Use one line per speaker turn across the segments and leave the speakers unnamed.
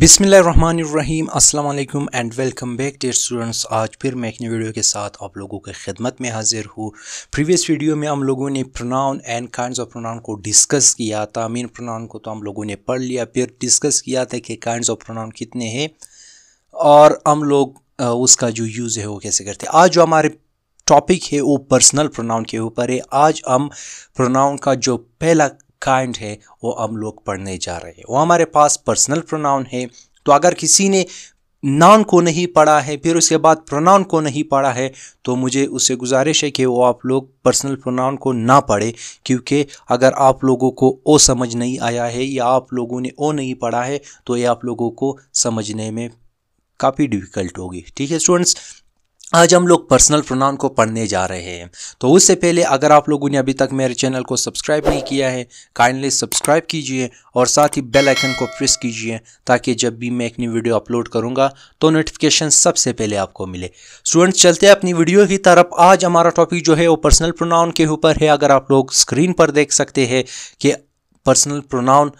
बिसमीम् अल्लाम and welcome back dear students आज फिर मैं एक नई वीडियो के साथ आप लोगों के खिदमत में हाजिर हूँ प्रीवियस वीडियो में हम लोगों ने pronoun and kinds of pronoun को डिस्कस किया था मीन प्रोनाउन को तो हम लोगों ने पढ़ लिया फिर डिस्कस किया था कि काइंड्स ऑफ प्रोनाउन कितने हैं और हम लोग उसका जो यूज़ है वो कैसे करते हैं आज जो हमारे टॉपिक है वो पर्सनल प्रोनाउन के ऊपर है आज हम प्रोनाउन का जो पहला काइंड है वो हम लोग पढ़ने जा रहे हैं वो हमारे पास पर्सनल प्रोनाउन है तो अगर किसी ने नाउन को नहीं पढ़ा है फिर उसके बाद प्रोनाउन को नहीं पढ़ा है तो मुझे उससे गुजारिश है कि वो आप लोग पर्सनल प्रोनाउन को ना पढ़े क्योंकि अगर आप लोगों को ओ समझ नहीं आया है या आप लोगों ने ओ नहीं पढ़ा है तो ये आप लोगों को समझने में काफ़ी डिफ़िकल्ट होगी ठीक है स्टूडेंट्स आज हम लोग पर्सनल प्रोनाउन को पढ़ने जा रहे हैं तो उससे पहले अगर आप लोगों ने अभी तक मेरे चैनल को सब्सक्राइब नहीं किया है काइंडली सब्सक्राइब कीजिए और साथ ही बेल आइकन को प्रेस कीजिए ताकि जब भी मैं एक नई वीडियो अपलोड करूंगा तो नोटिफिकेशन सबसे पहले आपको मिले स्टूडेंट्स चलते हैं अपनी वीडियो की तरफ आज हमारा टॉपिक जो है वो पर्सनल प्रोनाउन के ऊपर है अगर आप लोग स्क्रीन पर देख सकते हैं कि पर्सनल प्रोनाउन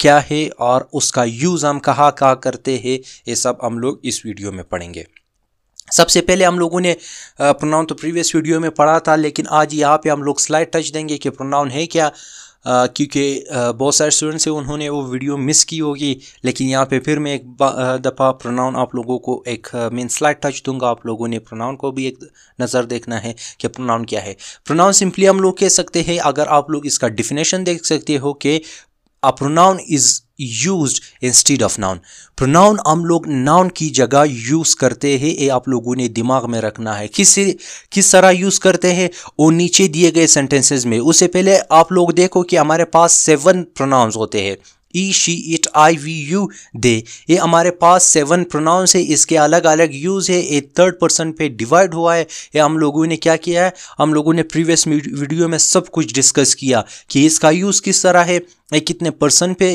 क्या है और उसका यूज़ हम कहाँ कहाँ करते हैं ये सब हम लोग इस वीडियो में पढ़ेंगे सबसे पहले हम लोगों ने प्रोनाउन तो प्रीवियस वीडियो में पढ़ा था लेकिन आज यहाँ पे हम लोग स्लाइड टच देंगे कि प्रोनाउन है क्या क्योंकि बहुत सारे स्टूडेंट्स हैं उन्होंने वो वीडियो मिस की होगी लेकिन यहाँ पे फिर मैं एक दफ़ा प्रोनाउन आप लोगों को एक मेन स्लाइड टच दूंगा आप लोगों ने प्रोनाउन को भी एक नज़र देखना है कि प्रोनाउन क्या है प्रोनाउन सिंपली हम लोग कह सकते हैं अगर आप लोग इसका डिफिनेशन देख सकते हो कि a pronoun is use instead of noun pronoun हम लोग नाउन की जगह यूज़ करते हैं ये आप लोगों ने दिमाग में रखना है किस किस तरह यूज़ करते हैं वो नीचे दिए गए सेंटेंसेस में उससे पहले आप लोग देखो कि हमारे पास सेवन प्रोनाउंस होते हैं he she it I we you they ये हमारे पास सेवन प्रोनाउंस है इसके अलग अलग यूज़ है ये थर्ड पर्सन पे डिवाइड हुआ है ये हम लोगों ने क्या किया है हम लोगों ने प्रीवियस वीडियो में सब कुछ डिस्कस किया कि इसका यूज़ किस तरह है ये कितने पर्सन पे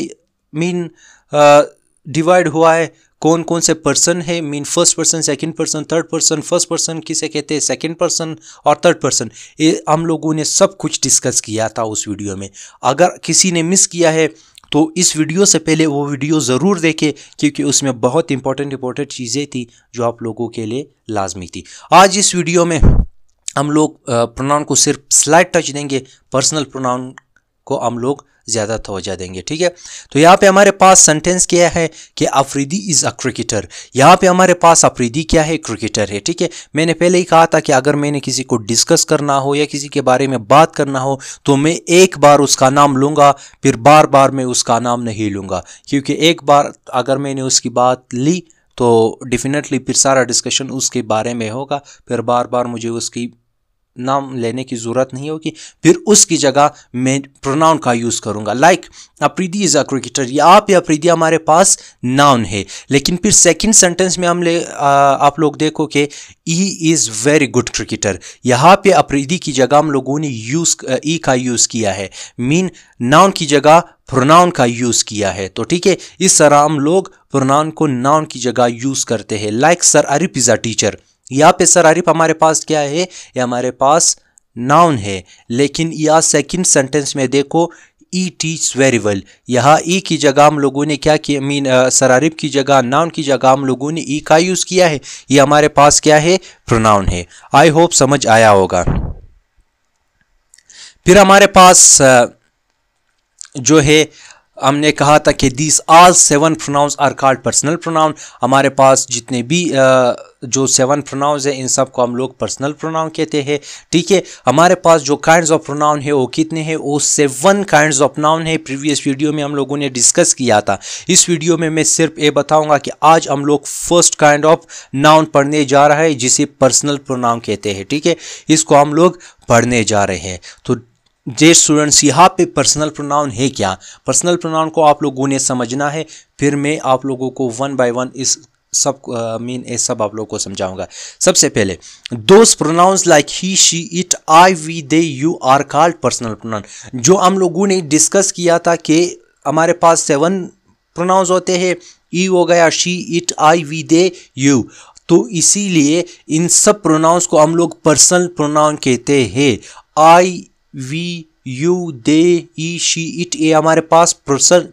मीन डिवाइड uh, हुआ है कौन कौन से पर्सन है mean first person second person third person first person किसे कहते हैं सेकंड पर्सन और थर्ड पर्सन ये हम लोगों ने सब कुछ डिस्कस किया था उस वीडियो में अगर किसी ने मिस किया है तो इस वीडियो से पहले वो वीडियो ज़रूर देखें क्योंकि उसमें बहुत इंपॉर्टेंट इंपॉर्टेंट चीज़ें थी जो आप लोगों के लिए लाजमी थी आज इस वीडियो में हम लोग प्रोनाउन को सिर्फ स्लाइड टच देंगे पर्सनल प्रोनाउन को हम लोग ज़्यादा तोजा देंगे ठीक है तो यहाँ पे हमारे पास सेंटेंस क्या है कि अफरीदी इज़ अ क्रिकेटर यहाँ पे हमारे पास अफरीदी क्या है क्रिकेटर है ठीक है मैंने पहले ही कहा था कि अगर मैंने किसी को डिस्कस करना हो या किसी के बारे में बात करना हो तो मैं एक बार उसका नाम लूँगा फिर बार बार मैं उसका नाम नहीं लूँगा क्योंकि एक बार अगर मैंने उसकी बात ली तो डेफिनेटली फिर सारा डिस्कशन उसके बारे में होगा फिर बार बार मुझे उसकी नाम लेने की ज़रूरत नहीं होगी फिर उसकी जगह मैं प्रोनाउन का यूज़ करूँगा like Afridi is a cricketer या आप या अप्रीदी हमारे पास नाउन है लेकिन फिर सेकंड सेंटेंस में हम ले आ, आप लोग देखो कि he is very good cricketer यहाँ पे अप्रीदी की जगह हम लोगों ने यूज़ ई e का यूज़ किया है मीन नाउन की जगह प्रोनाउन का यूज़ किया है तो ठीक है इस तरह हम लोग प्रोनाउन को नाउन की जगह यूज़ करते हैं like sir अरिप is a teacher यहाँ पे सरारिफ हमारे पास क्या है ये हमारे पास नाउन है लेकिन यह सेकंड सेंटेंस में देखो ई टीच वेल यहाँ ई e की जगह हम लोगों ने क्या किया मीन uh, सरारिफ की जगह नाउन की जगह हम लोगों ने ई e का यूज़ किया है ये हमारे पास क्या है प्रोनाउन है आई होप समझ आया होगा फिर हमारे पास uh, जो है हमने कहा था कि this all seven pronouns are called personal pronoun हमारे पास जितने भी जो सेवन प्रोनाउंस हैं इन सब को हम लोग पर्सनल प्रोनाउन कहते हैं ठीक है हमारे पास जो काइंड ऑफ प्रोनाउन है वो कितने हैं वो सेवन काइंड ऑफ नाउन है प्रीवियस वीडियो में हम लोगों ने डिस्कस किया था इस वीडियो में मैं सिर्फ ये बताऊंगा कि आज हम लोग फर्स्ट काइंड ऑफ नाउन पढ़ने जा रहा है जिसे पर्सनल प्रोनाउन कहते हैं ठीक है इसको हम लोग पढ़ने जा रहे हैं तो जे स्टूडेंट्स यहाँ पे पर्सनल प्रोनाउन है क्या पर्सनल प्रोनाउन को आप लोगों ने समझना है फिर मैं आप लोगों को वन बाय वन इस सब मीन uh, ए सब आप लोगों को समझाऊंगा सबसे पहले those pronouns like he she it I we they you are called personal pronoun जो हम लोगों ने डिस्कस किया था कि हमारे पास सेवन प्रोनाउंस होते हैं ई हो गया she it I we they you तो इसीलिए इन सब प्रोनाउंस को हम लोग पर्सनल प्रोनाउन कहते हैं I we you they he she it ए हमारे पास person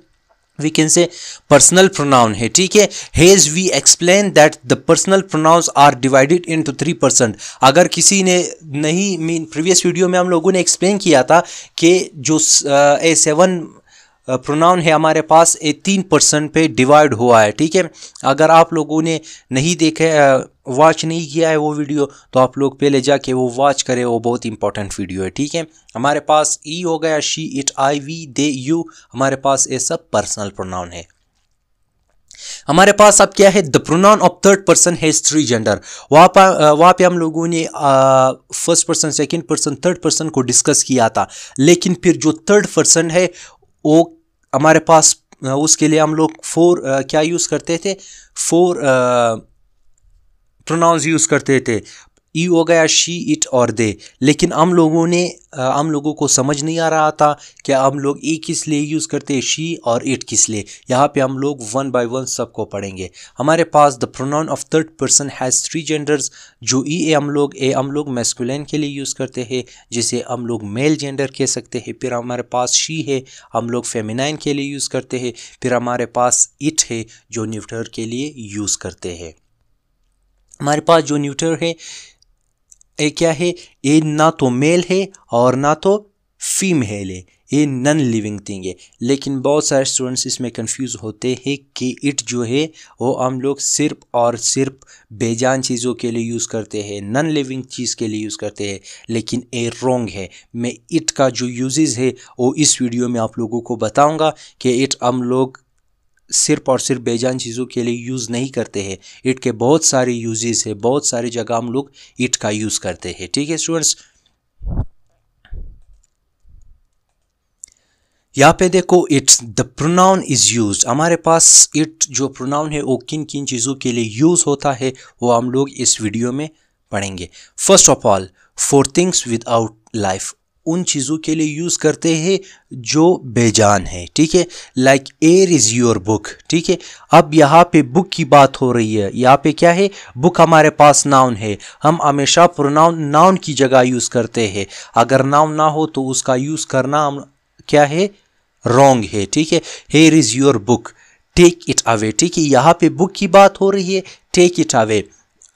we can say personal pronoun है ठीक है has we explain that the personal pronouns are divided into three percent अगर किसी ने नहीं मीन प्रीवियस वीडियो में हम लोगों ने एक्सप्लेन किया था कि जो ए uh, सेवन प्रोनाउन है हमारे पास ए तीन पर्सन पे डिवाइड हुआ है ठीक है अगर आप लोगों ने नहीं देखे वॉच नहीं किया है वो वीडियो तो आप लोग पहले जाके वो वॉच करें वो बहुत इंपॉर्टेंट वीडियो है ठीक है हमारे पास ई e हो गया she it I we they you हमारे पास ये सब पर्सनल प्रोनाउन है हमारे पास अब क्या है the pronoun of third person है थ्री जेंडर वहाँ पर वहाँ पे हम लोगों ने first person second person third person को डिस्कस किया था लेकिन फिर जो थर्ड पर्सन है वो हमारे पास उसके लिए हम लोग फोर क्या यूज़ करते थे फोर प्रोनाउंस यूज़ करते थे ई हो गया शी इट और दे लेकिन हम लोगों ने हम लोगों को समझ नहीं आ रहा था कि हम लोग ई किस लिए यूज़ करते हैं शी और इट किस लिए यहाँ पे हम लोग वन बाय वन सबको पढ़ेंगे हमारे पास the pronoun of third person has three genders जो ई ए हम लोग ए हम लोग मेस्कुलन के लिए यूज़ करते हैं जिसे हम लोग मेल जेंडर कह सकते हैं फिर हमारे पास शी है हम लोग फेमिनाइन के लिए यूज़ करते हैं फिर हमारे पास इट है जो न्यूटर के लिए यूज़ करते हैं हमारे पास जो न्यूटर है ये क्या है ये ना तो मेल है और ना तो फीमेल है ये नन लिविंग थिंग है लेकिन बहुत सारे स्टूडेंट्स इसमें कंफ्यूज होते हैं कि इट जो है वो हम लोग सिर्फ और सिर्फ बेजान चीज़ों के लिए यूज़ करते हैं नन लिविंग चीज़ के लिए यूज़ करते हैं लेकिन ये रोंग है मैं इट का जो यूजेज़ है वो इस वीडियो में आप लोगों को बताऊंगा कि इट हम लोग सिर्फ और सिर्फ बेजान चीज़ों के लिए यूज़ नहीं करते हैं ईट के बहुत सारे यूजेस है बहुत सारी जगह हम लोग ईट का यूज़ करते हैं ठीक है स्टूडेंट्स यहाँ पे देखो it's the pronoun is use हमारे पास इट जो प्रोनाउन है वो किन किन चीज़ों के लिए यूज़ होता है वो हम लोग इस वीडियो में पढ़ेंगे first of all four things without life उन चीज़ों के लिए यूज़ करते हैं जो बेजान है ठीक है like air is your book ठीक है अब यहाँ पे बुक की बात हो रही है यहाँ पे क्या है बुक हमारे पास नाउन है हम हमेशा प्रोनाउन नाउन की जगह यूज़ करते हैं अगर नाउन ना हो तो उसका यूज़ करना क्या है रॉन्ग है ठीक है here is your book take it away ठीक है यहाँ पे बुक की बात हो रही है टेक इट अवे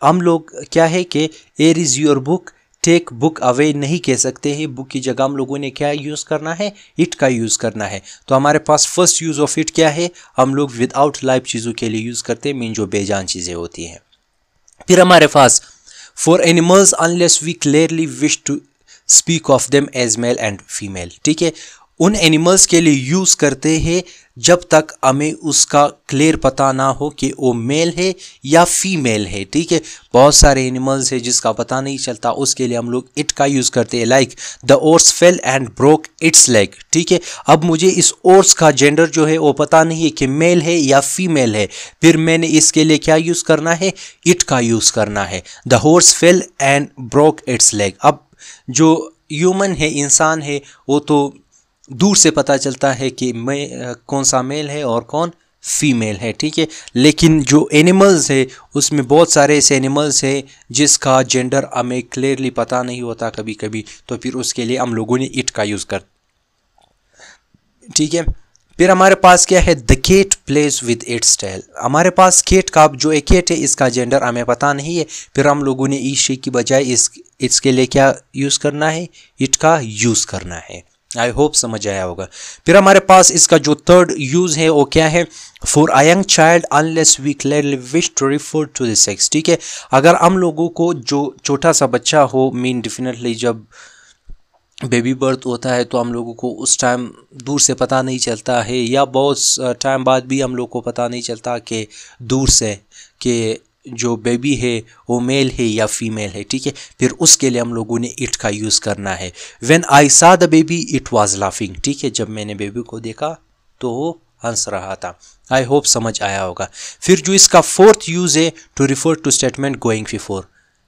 हम लोग क्या है कि air is your book take book away नहीं कह सकते हैं बुक की जगह हम लोगों ने क्या यूज़ करना है इट का यूज़ करना है तो हमारे पास फर्स्ट यूज़ ऑफ इट क्या है हम लोग विदाउट लाइव चीज़ों के लिए यूज़ करते हैं मीन जो बेजान चीज़ें होती हैं फिर हमारे पास for animals unless we clearly wish to speak of them as male and female ठीक है उन एनिमल्स के लिए यूज़ करते हैं जब तक हमें उसका क्लियर पता ना हो कि वो मेल है या फीमेल है ठीक है बहुत सारे एनिमल्स है जिसका पता नहीं चलता उसके लिए हम लोग इट का यूज़ करते हैं like the horse fell and broke its leg ठीक है अब मुझे इस ओर्स का जेंडर जो है वो पता नहीं है कि मेल है या फीमेल है फिर मैंने इसके लिए क्या यूज़ करना है इट का यूज़ करना है the horse fell and broke its leg अब जो ह्यूमन है इंसान है वो तो दूर से पता चलता है कि मैं कौन सा मेल है और कौन फीमेल है ठीक है लेकिन जो एनिमल्स है उसमें बहुत सारे ऐसे एनिमल्स हैं जिसका जेंडर हमें क्लियरली पता नहीं होता कभी कभी तो फिर उसके लिए हम लोगों ने इट का यूज़ कर ठीक है फिर हमारे पास क्या है the cat plays with its tail हमारे पास केट का जो एक केट है इसका जेंडर हमें पता नहीं है फिर हम लोगों ने ई e शी की बजाय इस इसके लिए क्या यूज़ करना है इट का यूज़ करना है आई होप समझ आया होगा फिर हमारे पास इसका जो थर्ड यूज़ है वो क्या है for a young child unless we clearly wish to refer to the sex ठीक है अगर हम लोगों को जो छोटा सा बच्चा हो मीन डेफिनेटली जब बेबी बर्थ होता है तो हम लोगों को उस टाइम दूर से पता नहीं चलता है या बहुत टाइम बाद भी हम लोग को पता नहीं चलता कि दूर से कि जो बेबी है वो मेल है या फीमेल है ठीक है फिर उसके लिए हम लोगों ने इट का यूज़ करना है when I saw the baby it was laughing ठीक है जब मैंने बेबी को देखा तो वो हंस रहा था आई होप समझ आया होगा फिर जो इसका फोर्थ यूज़ है to refer to statement going before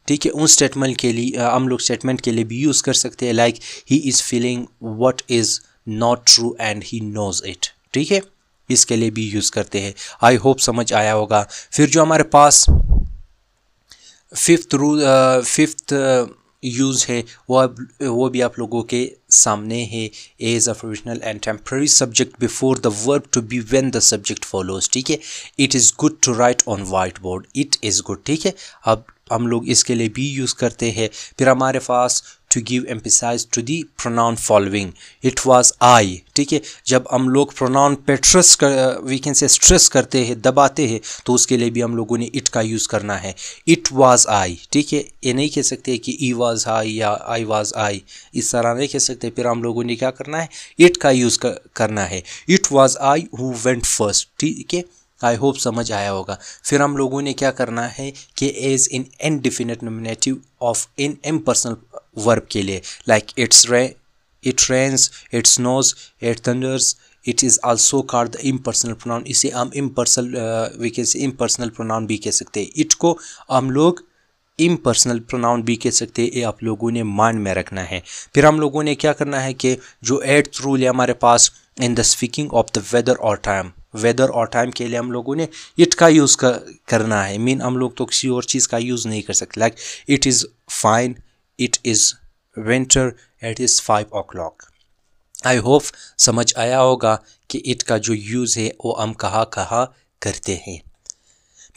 ठीक है उन स्टेटमेंट के लिए हम लोग स्टेटमेंट के लिए भी यूज़ कर सकते हैं like he is feeling what is not true and he knows it ठीक है इसके लिए भी यूज़ करते हैं आई होप समझ आया होगा फिर जो हमारे पास फिफ्थ रू फिफ्थ यूज़ है वो अब वो भी आप लोगों के सामने है as a provisional and temporary subject before the verb to be when the subject follows ठीक है it is good to write on white board it is good ठीक है अब हम लोग इसके लिए भी यूज़ करते हैं फिर हमारे पास to give emphasise to the pronoun following it was I ठीक है जब हम लोग प्रोनाउन पे ट्रस कर वी कैन से स्ट्रेस करते हैं दबाते हैं तो उसके लिए भी हम लोगों ने इट का यूज़ करना है इट वाज आई ठीक है ये नहीं कह सकते कि ई वाज आई या आई वाज आई इस तरह नहीं कह सकते फिर हम लोगों ने क्या करना है इट का यूज़ करना है it was I who went first ठीक है आई होप समझ आया होगा फिर हम लोगों ने क्या करना है कि as in an definite nominative of in impersonal verb के लिए लाइक इट्स रे it rains it snows it thunders it is also called the personal pronoun इसे हम पर्सनल वी कह इम पर्सनल प्रोनाउन भी कह सकते हैं इट को हम लोग इम पर्सनल प्रोनाउन भी कह सकते हैं ये आप लोगों ने माइंड में रखना है फिर हम लोगों ने क्या करना है कि जो एट रूल है हमारे पास in the speaking of the weather और टाइम वेदर और टाइम के लिए हम लोगों ने इट का यूज़ कर, करना है मीन हम लोग तो किसी और चीज़ का यूज़ नहीं कर सकते like it is fine it is winter it is five o'clock I hope समझ आया होगा कि इट का जो यूज़ है वो हम कहाँ कहाँ करते हैं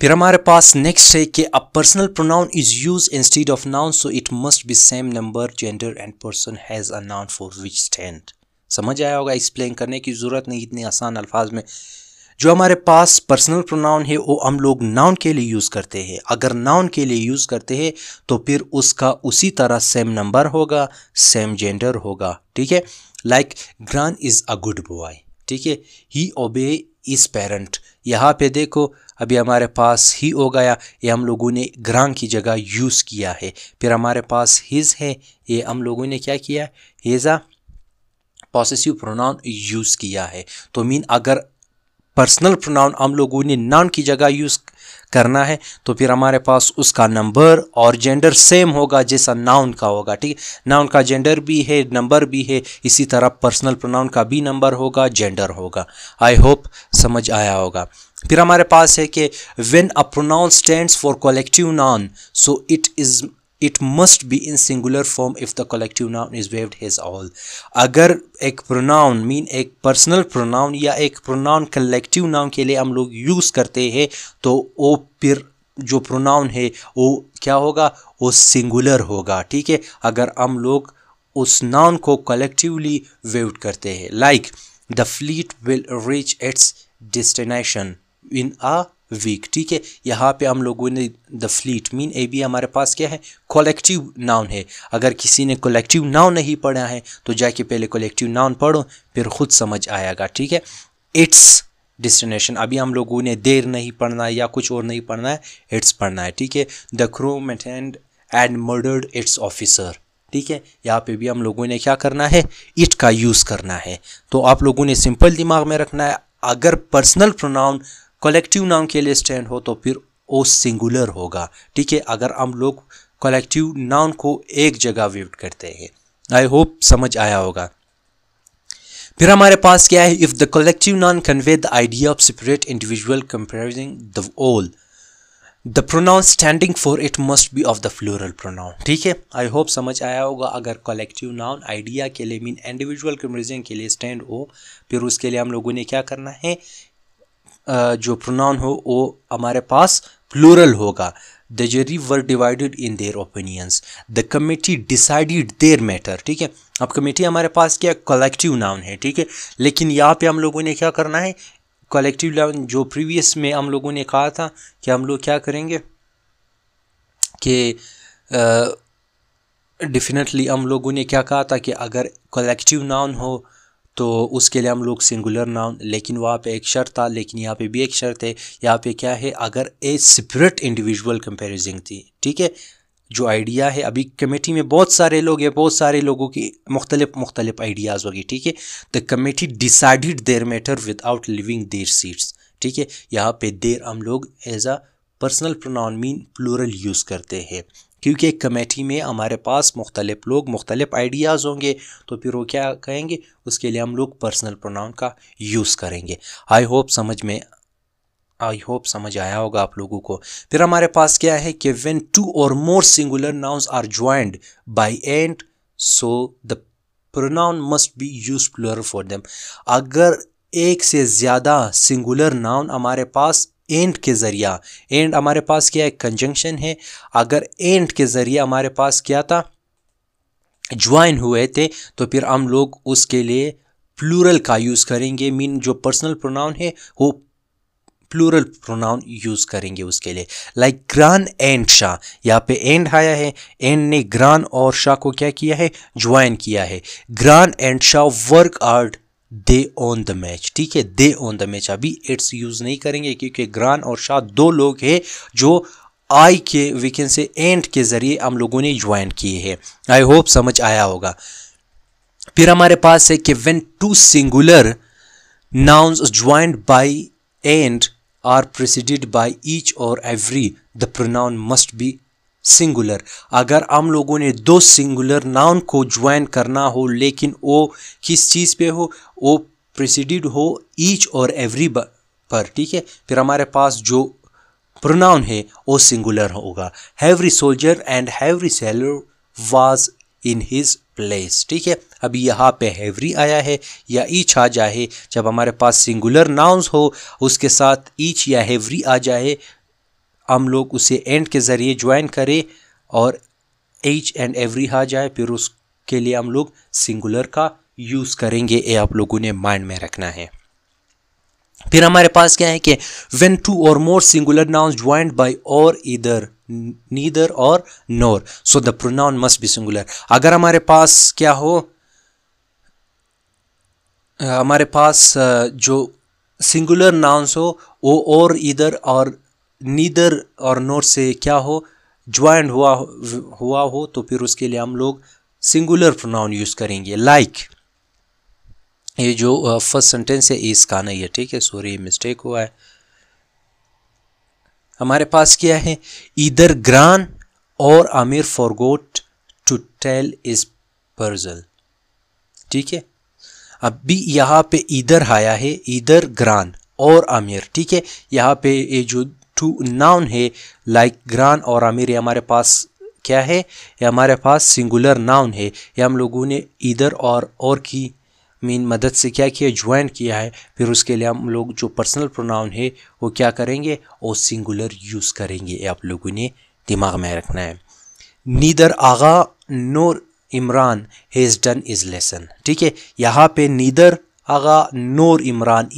फिर हमारे पास नेक्स्ट है कि a personal pronoun is use instead of noun so it must be same number gender and person has a noun for which stand समझ आया होगा एक्सप्लेन करने की ज़रूरत नहीं इतने आसान अल्फाज में जो हमारे पास पर्सनल प्रोनाउन है वो हम लोग नाउन के लिए यूज़ करते हैं अगर नाउन के लिए यूज़ करते हैं तो फिर उसका उसी तरह सेम नंबर होगा सेम जेंडर होगा ठीक है लाइक ग्रान इज़ अ गुड बॉय ठीक है ही ओबे इज पेरेंट यहाँ पे देखो अभी हमारे पास ही हो गया ये हम लोगों ने ग्रां की जगह यूज़ किया है फिर हमारे पास हिज है ये हम लोगों ने क्या किया हिज़ा पॉसेसिव प्रोनाउन यूज़ किया है तो मीन अगर पर्सनल प्रोनाउन हम लोगों ने नाउन की जगह यूज़ करना है तो फिर हमारे पास उसका नंबर और जेंडर सेम होगा जैसा नाउन का होगा ठीक है नाउन का जेंडर भी है नंबर भी है इसी तरह पर्सनल प्रोनाउन का भी नंबर होगा जेंडर होगा आई होप समझ आया होगा फिर हमारे पास है कि when a pronoun stand for collective noun so it is it must be in singular form if the collective noun is viewed as whole अगर एक प्रोनाउन मीन एक पर्सनल प्रोनाउन या एक प्रोनाउन कलेक्टिव नाउन के लिए हम लोग use करते हैं तो ओ फिर जो प्रोनाउन है वो क्या होगा वो सिंगुलर होगा ठीक है अगर हम लोग उस नाउन को कलेक्टिवली वेव्ड करते हैं like the fleet will reach its destination in a week ठीक है यहाँ पे हम लोगों ने the fleet mean A B हमारे पास क्या है कलेक्टिव नाउन है अगर किसी ने कलेक्टिव नाउन नहीं पढ़ा है तो जाके पहले कलेक्टिव नाउन पढ़ो फिर खुद समझ आएगा ठीक है इट्स डिस्टिनेशन अभी हम लोगों ने देर नहीं पढ़ना है या कुछ और नहीं पढ़ना है इट्स पढ़ना है ठीक है the crew mutinied and murdered its officer ठीक है यहाँ पे भी हम लोगों ने क्या करना है इट का यूज़ करना है तो आप लोगों ने सिंपल दिमाग में रखना है अगर पर्सनल प्रोनाउन कलेक्टिव नाउन के लिए स्टैंड हो तो फिर ओ सिंगुलर होगा ठीक है अगर हम लोग कलेक्टिव नाउन को एक जगह व्यूट करते हैं आई होप समझ आया होगा फिर हमारे पास क्या है if the collective noun convey the idea of separate individual comprising the whole the pronoun standing for it must be of the plural pronoun ठीक है आई होप समझ आया होगा अगर कलेक्टिव नाउन आइडिया के लिए मीन इंडिविजुअल कंपेरिजन के लिए स्टैंड हो फिर उसके लिए हम लोगों ने क्या करना है जो प्रोनाउन हो वो हमारे पास प्लूरल होगा the jury were divided in their opinions the committee decided their matter ठीक है अब कमेटी हमारे पास क्या कलेक्टिव नाउन है ठीक है लेकिन यहाँ पे हम लोगों ने क्या करना है कलेक्टिव नाउन जो प्रीवियस में हम लोगों ने कहा था कि हम लोग क्या करेंगे कि डेफिनेटली हम लोगों ने क्या कहा था कि अगर कलेक्टिव नाउन हो तो उसके लिए हम लोग सिंगुलर नाउन लेकिन वहाँ पे एक शर्त था लेकिन यहाँ पे भी एक शर्त है यहाँ पे क्या है अगर ए सेपरेट इंडिविजुअल कंपेरिजन थी ठीक है जो आइडिया है अभी कमेटी में बहुत सारे लोग हैं बहुत सारे लोगों की मुख्तलिफ मुख्तलिफ आइडियाज़ होगी ठीक है the committee decided their matter without leaving their seats ठीक है यहाँ पे देर हम लोग as a personal pronoun mean plural use करते हैं क्योंकि कमेटी में हमारे पास मुख्तलिफ़ लोग मुख्तलिफ़ आइडियाज़ होंगे तो फिर वो क्या कहेंगे उसके लिए हम लोग पर्सनल प्रोनाउन का यूज़ करेंगे आई होप समझ में आई होप समझ आया होगा आप लोगों को फिर हमारे पास क्या है कि वेन टू और more singular nouns are joined by and so the pronoun must be use plural for them अगर एक से ज़्यादा सिंगुलर नाउन हमारे पास एंड के ज़रिया एंड हमारे पास क्या है कंजंक्शन है अगर एंड के जरिए हमारे पास क्या था ज्वाइन हुए थे तो फिर हम लोग उसके लिए प्लूरल का यूज़ करेंगे मीन जो पर्सनल प्रोनाउन है वो प्लूरल प्रोनाउन यूज़ करेंगे उसके लिए लाइक ग्रान एंड शाह यहाँ पे एंड आया है एंड ने ग्रान और शाह को क्या किया है ज्वाइन किया है ग्रान and Shah work hard they won the match ठीक है दे ऑन द मैच अभी इट्स यूज़ नहीं करेंगे क्योंकि ग्रान और शाह दो लोग हैं जो आई के वीकें से एंड के ज़रिए हम लोगों ने ज्वाइन किए हैं आई होप समझ आया होगा फिर हमारे पास है कि when two singular nouns joint by and are preceded by each और every the pronoun must be singular अगर हम लोगों ने दो सिंगुलर नाउन को ज्वाइन करना हो लेकिन वो किस चीज़ पे हो वो प्रेसिडेड हो ईच और एवरी पर ठीक है फिर हमारे पास जो प्रोनाउन है वो सिंगुलर होगा every soldier and every sailor was in his place ठीक है अभी यहाँ पे हैवरी आया है या ईच आ जाए जब हमारे पास सिंगुलर नाउन्स हो उसके साथ ईच या हैवरी आ जाए हम लोग उसे एंड के ज़रिए ज्वाइन करें और एच एंड एवरी आ जाए फिर उसके लिए हम लोग सिंगुलर का यूज़ करेंगे ये आप लोगों ने माइंड में रखना है फिर हमारे पास क्या है कि वेन टू और more singular noun joint by और इधर नीदर और nor so the pronoun must be singular अगर हमारे पास क्या हो हमारे पास जो सिंगुलर नाउंस हो वो और इधर और नीदर और नोट से क्या हो ज्वाइन हुआ हुआ हो तो फिर उसके लिए हम लोग सिंगुलर प्रोनाउन यूज़ करेंगे लाइक like. ये जो फर्स्ट सेंटेंस है इसका नहीं है ठीक है सॉरी मिस्टेक हुआ है हमारे पास क्या है इधर ग्रान और Aamir forgot to tell his पर्जल ठीक है अब भी यहाँ पे इधर आया है इधर ग्रान और आमिर ठीक है यहाँ पे ये जो टू नाउन है लाइक ग्रान और आमिर ये हमारे पास क्या है ये हमारे पास सिंगुलर नाउन है ये हम लोगों ने इधर और और की मीन मदद से क्या किया ज्वाइन किया है फिर उसके लिए हम लोग जो पर्सनल प्रोनाउन है वो क्या करेंगे और सिंगुलर यूज़ करेंगे ये आप लोगों ने दिमाग में रखना है neither Agha nor Imran has done his lesson ठीक है यहाँ पे neither Agha nor Imran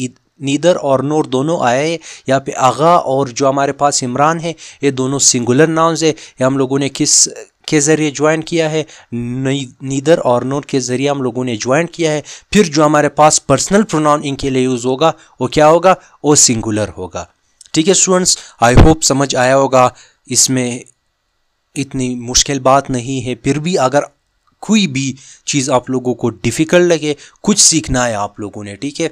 neither और नोर दोनों आए यहाँ पे आगा और जो हमारे पास इमरान है ये दोनों सिंगुलर नाउन्स है या हम लोगों ने किस के ज़रिए ज्वाइन किया है नीदर और नोट के ज़रिए हम लोगों ने ज्वाइन किया है फिर जो हमारे पास पर्सनल प्रोनाउन इनके लिए यूज़ होगा वो क्या होगा वो सिंगुलर होगा ठीक है स्टूडेंट्स आई होप समझ आया होगा इसमें इतनी मुश्किल बात नहीं है फिर भी अगर कोई भी चीज़ आप लोगों को डिफ़िकल्ट लगे कुछ सीखना है आप लोगों ने ठीक है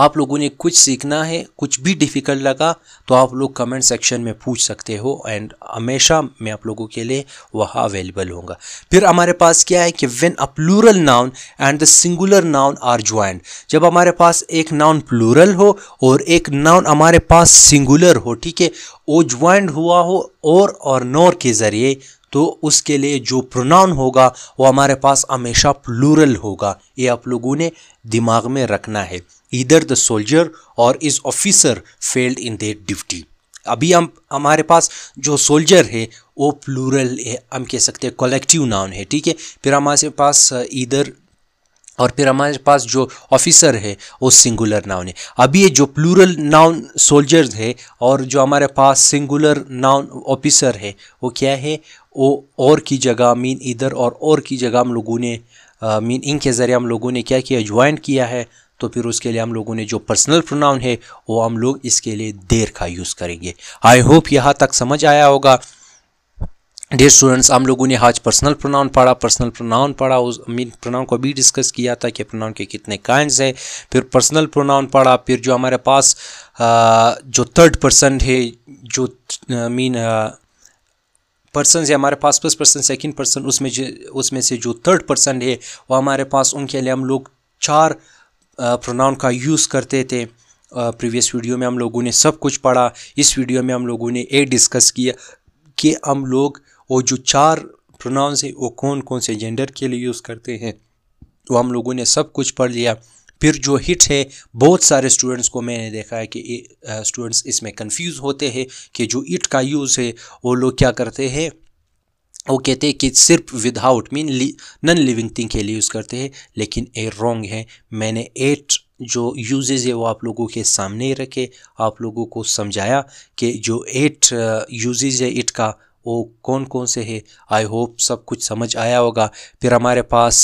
आप लोगों ने कुछ सीखना है कुछ भी डिफ़िकल्ट लगा तो आप लोग कमेंट सेक्शन में पूछ सकते हो एंड हमेशा मैं आप लोगों के लिए वहाँ अवेलेबल होगा फिर हमारे पास क्या है कि when a plural noun and the singular noun are joint जब हमारे पास एक नाउन प्लूरल हो और एक नाउन हमारे पास सिंगुलर हो ठीक है ओ ज्वाइंट हुआ हो और और नोर के ज़रिए तो उसके लिए जो प्रोनाउन होगा वो हमारे पास हमेशा प्लूरल होगा ये आप लोगों ने दिमाग में रखना है इधर द सोल्जर और his officer failed in their duty अभी हम हमारे पास जो सोल्जर है वो प्लूरल है हम कह सकते हैं कलेक्टिव नाउन है ठीक है फिर हमारे पास uh, इधर और फिर हमारे पास जो ऑफिसर है वो सिंगुलर नाउन है अभी ये जो प्लूरल नाउन सोल्जर्स है और जो हमारे पास सिंगुलर नाउन ऑफिसर है वो क्या है ओ और की जगह मीन इधर और और की जगह हम लोगों ने मीन इन के ज़रिए हम लोगों ने क्या किया ज्वाइन किया है तो फिर उसके लिए हम लोगों ने जो पर्सनल प्रोनाउन है वो हम लोग इसके लिए देर का यूज़ करेंगे आई होप यहाँ तक समझ आया होगा डेयर स्टूडेंट्स हम लोगों ने आज पर्सनल प्रोनाउन पढ़ा पर्सनल प्रोनाउन पढ़ा उस मीन प्रोनाउन को भी डिस्कस किया था कि प्रोनाउन के कितने काइंड्स हैं फिर पर्सनल प्रोनाउन पढ़ा फिर जो हमारे पास आ, जो थर्ड पर्सन है जो मीन पर्सन है हमारे पास फर्स्ट पर्सन सेकेंड पर्सन उसमें उसमें से जो थर्ड पर्सन है वो हमारे पास उनके लिए हम लोग चार प्रोनाउन का यूज़ करते थे प्रीवियस वीडियो में हम लोगों ने सब कुछ पढ़ा इस वीडियो में हम लोगों ने ये डिस्कस किया कि हम लोग वो जो चार प्रोनाउंस है वो कौन कौन से जेंडर के लिए यूज़ करते हैं तो हम लोगों ने सब कुछ पढ़ लिया फिर जो हिट है बहुत सारे स्टूडेंट्स को मैंने देखा है कि स्टूडेंट्स इसमें कंफ्यूज होते हैं कि जो इट का यूज़ है वो लोग क्या करते हैं वो कहते हैं कि सिर्फ without mean non living thing के लिए यूज़ करते हैं लेकिन ए रॉन्ग है मैंने एट जो यूजेज़ है वो आप लोगों के सामने ही रखे आप लोगों को समझाया कि जो एट यूजेज़ है इट का वो कौन कौन से है आई होप सब कुछ समझ आया होगा फिर हमारे पास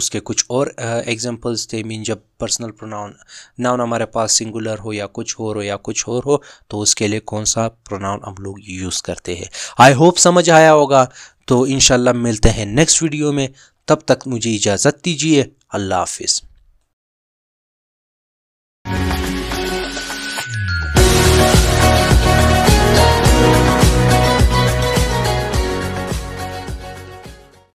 उसके कुछ और एग्जांपल्स थे मीन जब पर्सनल प्रोनाउन नाउन हमारे पास सिंगुलर हो या कुछ और हो या कुछ और हो तो उसके लिए कौन सा प्रोनाउन हम लोग यूज़ करते हैं आई होप समझ आया होगा तो इन मिलते हैं नेक्स्ट वीडियो में तब तक मुझे इजाज़त दीजिए अल्लाह हाफिज़